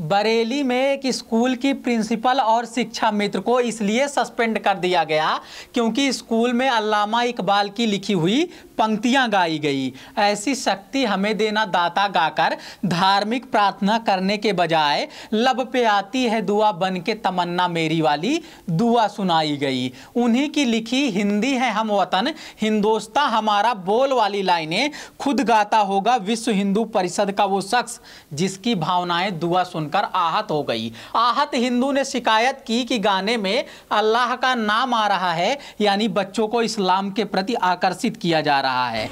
बरेली में एक स्कूल की प्रिंसिपल और शिक्षा मित्र को इसलिए सस्पेंड कर दिया गया क्योंकि स्कूल में अलामा इकबाल की लिखी हुई पंक्तियां गाई गई ऐसी शक्ति हमें देना दाता गाकर धार्मिक प्रार्थना करने के बजाय लब पे आती है दुआ बन के तमन्ना मेरी वाली दुआ सुनाई गई उन्हीं की लिखी हिंदी है हम वतन हिंदोस्ता हमारा बोल वाली लाइनें खुद गाता होगा विश्व हिंदू परिषद का वो शख्स जिसकी भावनाएं दुआ सुन सुनकर आहत हो गई आहत हिंदू ने शिकायत की कि गाने में अल्लाह का नाम आ रहा है यानी बच्चों को इस्लाम के प्रति आकर्षित किया जा रहा है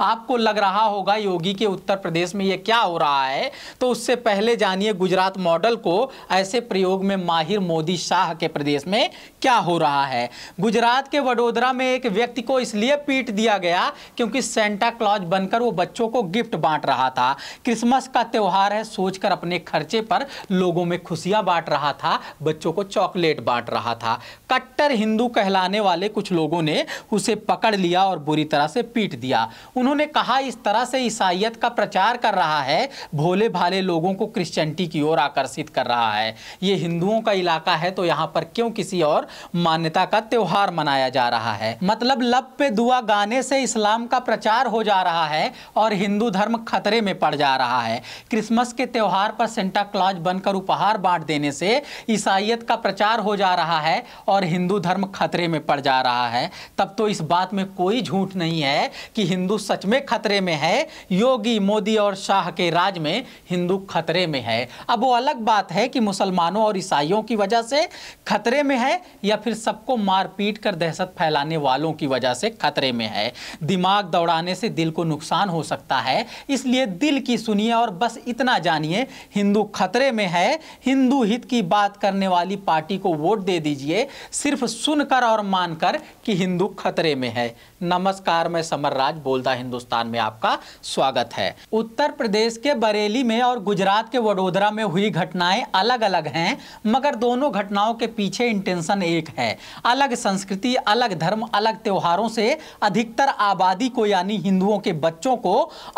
आपको लग रहा होगा योगी के उत्तर प्रदेश में ये क्या हो रहा है तो उससे पहले जानिए गुजरात मॉडल को ऐसे प्रयोग में माहिर मोदी शाह के प्रदेश में क्या हो रहा है गुजरात के वडोदरा में एक व्यक्ति को इसलिए पीट दिया गया क्योंकि सेंटा क्लॉज बनकर वो बच्चों को गिफ्ट बांट रहा था क्रिसमस का त्यौहार है सोचकर अपने खर्चे पर लोगों में खुशियां बांट रहा था बच्चों को चॉकलेट बांट रहा था कट्टर हिंदू कहलाने वाले कुछ लोगों ने उसे पकड़ लिया और बुरी तरह से पीट दिया उन उन्होंने कहा इस तरह से ईसाइत का प्रचार कर रहा है भोले भाले लोगों को क्रिश्चियनिटी की ओर आकर्षित कर रहा है ये हिंदुओं का इलाका है तो यहाँ पर क्यों किसी और मान्यता का त्यौहार मनाया जा रहा है मतलब लब पे दुआ गाने से इस्लाम का प्रचार हो जा रहा है और हिंदू धर्म खतरे में पड़ जा रहा है क्रिसमस के त्यौहार पर सेंटा क्लॉज बनकर उपहार बांट देने से ईसाइत का प्रचार हो जा रहा है और हिंदू धर्म खतरे में पड़ जा रहा है तब तो इस बात में कोई झूठ नहीं है कि हिंदू सच में खतरे में है योगी मोदी और शाह के राज में हिंदू खतरे में है अब वो अलग बात है कि मुसलमानों और ईसाइयों की वजह से खतरे में है या फिर सबको मारपीट कर दहशत फैलाने वालों की वजह से खतरे में है दिमाग दौड़ाने से दिल को नुकसान हो सकता है इसलिए दिल की सुनिए और बस इतना जानिए हिंदू खतरे में है हिंदू हित की बात करने वाली पार्टी को वोट दे दीजिए सिर्फ सुनकर और मानकर कि हिंदू खतरे में है नमस्कार मैं समर राज बोलता हिंदू हिंदुस्तान में आपका स्वागत है उत्तर प्रदेश के बरेली में और गुजरात के वडोदरा में हुई घटनाएं अलग अलग हैं मगर दोनों घटनाओं के पीछे इंटेंशन एक है अलग संस्कृति अलग धर्म अलग त्योहारों से अधिकतर आबादी को यानी हिंदुओं के बच्चों को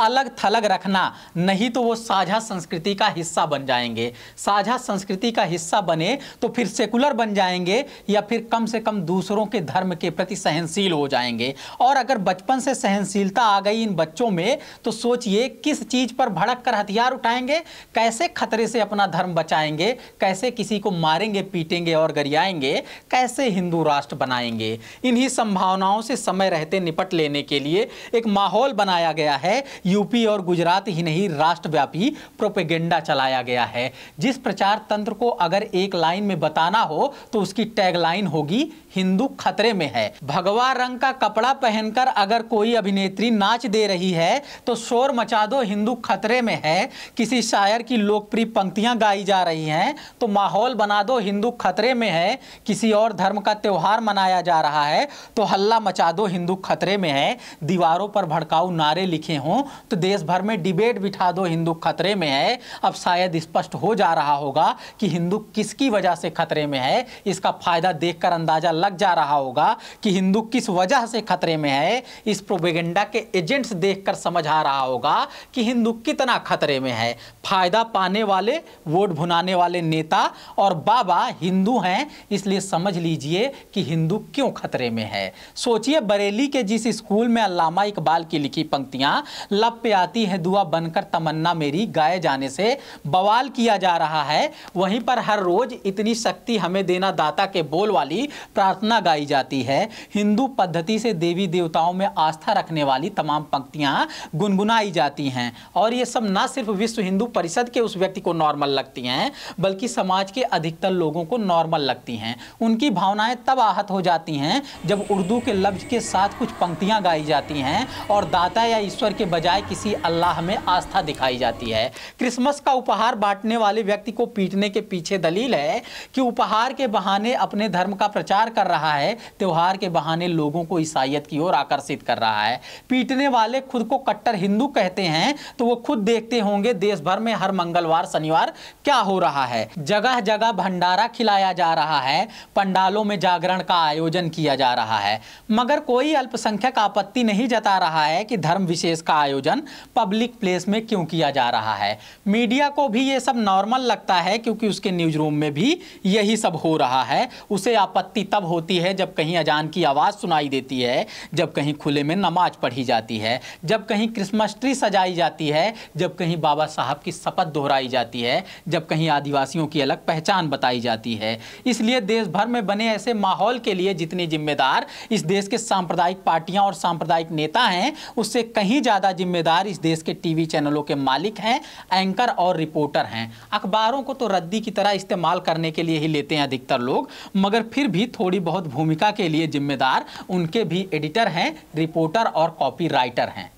अलग थलग रखना नहीं तो वो साझा संस्कृति का हिस्सा बन जाएंगे साझा संस्कृति का हिस्सा बने तो फिर सेकुलर बन जाएंगे या फिर कम से कम दूसरों के धर्म के प्रति सहनशील हो जाएंगे और अगर बचपन से सहनशीलता आ गई इन बच्चों में तो सोचिए किस चीज़ पर भड़क कर हथियार उठाएंगे कैसे खतरे से अपना धर्म बचाएंगे कैसे किसी को मारेंगे पीटेंगे और गरियाएंगे कैसे हिंदू राष्ट्र बनाएंगे इन्हीं संभावनाओं से समय रहते निपट लेने के लिए एक माहौल बनाया गया है यूपी और गुजरात ही नहीं राष्ट्रव्यापी प्रोपेगेंडा चलाया गया है जिस प्रचार तंत्र को अगर एक लाइन में बताना हो तो उसकी टैगलाइन होगी हिंदू खतरे में है भगवा रंग का कपड़ा पहनकर अगर कोई अभिनेत्री ना नाच दे रही है तो शोर मचा दो हिंदू खतरे में है किसी शायर की लोकप्रिय पंक्तियां गाई जा रही हैं तो माहौल बना दो हिंदू खतरे में है किसी और धर्म का त्यौहार मनाया जा रहा है तो हल्ला मचा दो हिंदू खतरे में है दीवारों पर भड़काऊ नारे लिखे हों तो देश भर में डिबेट बिठा दो हिंदू खतरे में है अब शायद स्पष्ट हो जा रहा होगा कि हिंदू किसकी वजह से खतरे में है इसका फायदा देखकर अंदाजा लग जा रहा होगा कि हिंदू किस वजह से खतरे में है इस प्रोबेगेंडा के एजेंट्स देखकर समझ आ रहा होगा कि हिंदू कितना खतरे में है फायदा पाने वाले वोट भुनाने वाले नेता और बाबा हिंदू हैं इसलिए समझ लीजिए कि हिंदू क्यों खतरे में है सोचिए बरेली के जिस स्कूल में अलामा इकबाल की लिखी पंक्तियाँ लप पे आती हैं दुआ बनकर तमन्ना मेरी गाए जाने से बवाल किया जा रहा है वहीं पर हर रोज इतनी शक्ति हमें देना दाता के बोल वाली प्रार्थना गाई जाती है हिंदू पद्धति से देवी देवताओं में आस्था रखने वाली तम तमाम पंक्तियाँ गुनगुनाई जाती हैं और ये सब ना सिर्फ विश्व हिंदू परिषद के उस व्यक्ति को नॉर्मल लगती हैं बल्कि समाज के अधिकतर लोगों को नॉर्मल लगती हैं उनकी भावनाएं तब आहत हो जाती हैं जब उर्दू के लफ्ज के साथ कुछ पंक्तियाँ गाई जाती हैं और दाता या ईश्वर के बजाय किसी अल्लाह में आस्था दिखाई जाती है क्रिसमस का उपहार बांटने वाले व्यक्ति को पीटने के पीछे दलील है कि उपहार के बहाने अपने धर्म का प्रचार कर रहा है त्यौहार के बहाने लोगों को ईसाइत की ओर आकर्षित कर रहा है पीट पीटने वाले खुद को कट्टर हिंदू कहते हैं तो वो खुद देखते होंगे देश भर में हर मंगलवार शनिवार क्या हो रहा है जगह जगह भंडारा खिलाया जा रहा है पंडालों में जागरण का आयोजन किया जा रहा है मगर कोई अल्पसंख्यक आपत्ति नहीं जता रहा है कि धर्म विशेष का आयोजन पब्लिक प्लेस में क्यों किया जा रहा है मीडिया को भी ये सब नॉर्मल लगता है क्योंकि उसके न्यूज रूम में भी यही सब हो रहा है उसे आपत्ति तब होती है जब कहीं अजान की आवाज़ सुनाई देती है जब कहीं खुले में नमाज पढ़ी जा जाती है जब कहीं क्रिसमस ट्री सजाई जाती है जब कहीं बाबा साहब की शपथ दोहराई जाती है जब कहीं आदिवासियों की अलग पहचान बताई जाती है इसलिए देश भर में बने ऐसे माहौल के लिए जितने जिम्मेदार इस देश के सांप्रदायिक पार्टियां और सांप्रदायिक नेता हैं उससे कहीं ज़्यादा जिम्मेदार इस देश के टीवी चैनलों के मालिक हैं एंकर और रिपोर्टर हैं अखबारों को तो रद्दी की तरह इस्तेमाल करने के लिए ही लेते हैं अधिकतर लोग मगर फिर भी थोड़ी बहुत भूमिका के लिए जिम्मेदार उनके भी एडिटर हैं रिपोर्टर और कॉपी की राइटर हैं